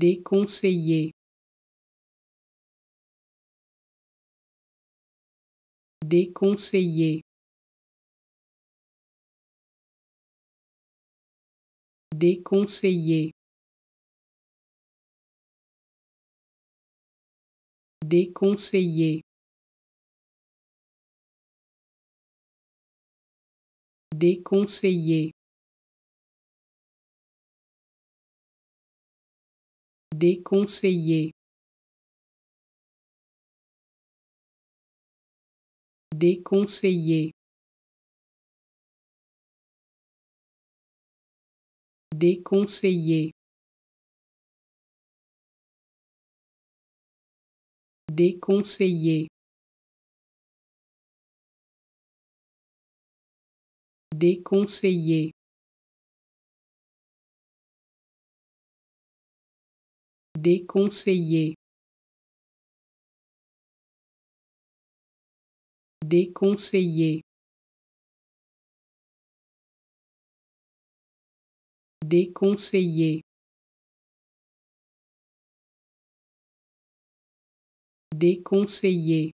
déconseillé déconseillé déconseillé déconseillé déconseillé déconseillé déconseillé déconseillé déconseillé déconseillé Déconseiller. Déconseiller. Déconseiller. Déconseiller.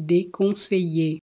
Déconseiller.